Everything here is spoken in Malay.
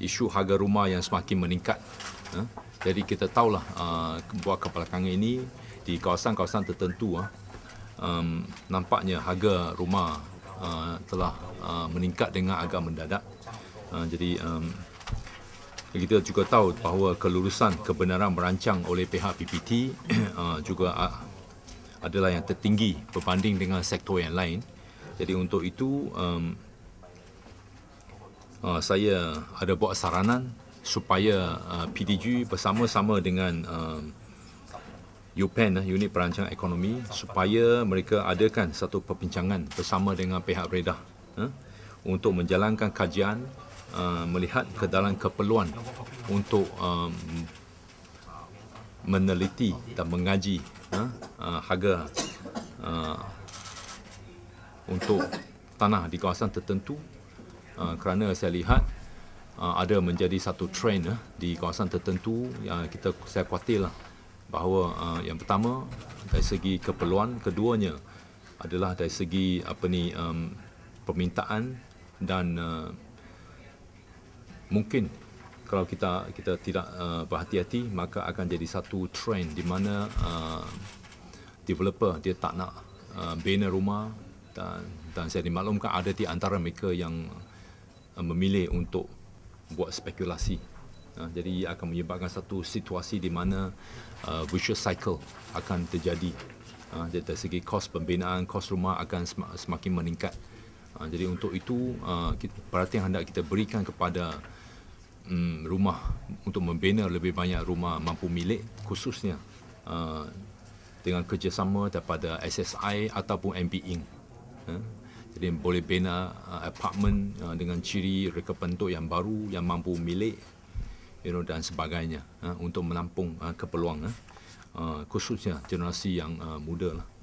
isu harga rumah yang semakin meningkat. Ha? jadi kita tahulah uh, kepala kebelakangan ini di kawasan-kawasan tertentu ha, um, nampaknya harga rumah telah meningkat dengan agak mendadak. jadi um, kita juga tahu bahawa kelulusan kebenaran merancang oleh pihak PPT juga adalah yang tertinggi berbanding dengan sektor yang lain. Jadi untuk itu um, Uh, saya ada buat saranan supaya uh, PDG bersama-sama dengan UPEN um, uh, unit perancang ekonomi supaya mereka adakan satu perbincangan bersama dengan pihak redah uh, untuk menjalankan kajian melihat ke dalam keperluan untuk um, meneliti dan mengaji harga untuk tanah di kawasan tertentu Ah, kerana saya lihat ah, ada menjadi satu trend eh, di kawasan tertentu yang kita saya khawatirlah bahawa ah, yang pertama dari segi keperluan keduanya adalah dari segi apa ni um, permintaan dan mungkin kalau kita kita tidak berhati-hati maka akan jadi satu trend di mana developer dia tak nak bina rumah dan dan saya dimaklumkan ada di antara mereka yang Eh, memilih untuk buat spekulasi. Ha, jadi ia akan menyebabkan satu situasi di mana uh, virtual cycle akan terjadi. Jadi ha, dari segi kos pembinaan, kos rumah akan semakin meningkat. Ha, jadi untuk itu eh, perhatian hendak kita berikan kepada um, rumah untuk membina lebih banyak rumah mampu milik khususnya uh, dengan kerjasama daripada SSI ataupun MB Inc. Uh, jadi boleh bina uh, apartmen uh, dengan ciri reka bentuk yang baru yang mampu milik you know dan sebagainya uh, untuk menampung uh, keperluan uh, uh khususnya generasi yang uh, muda lah.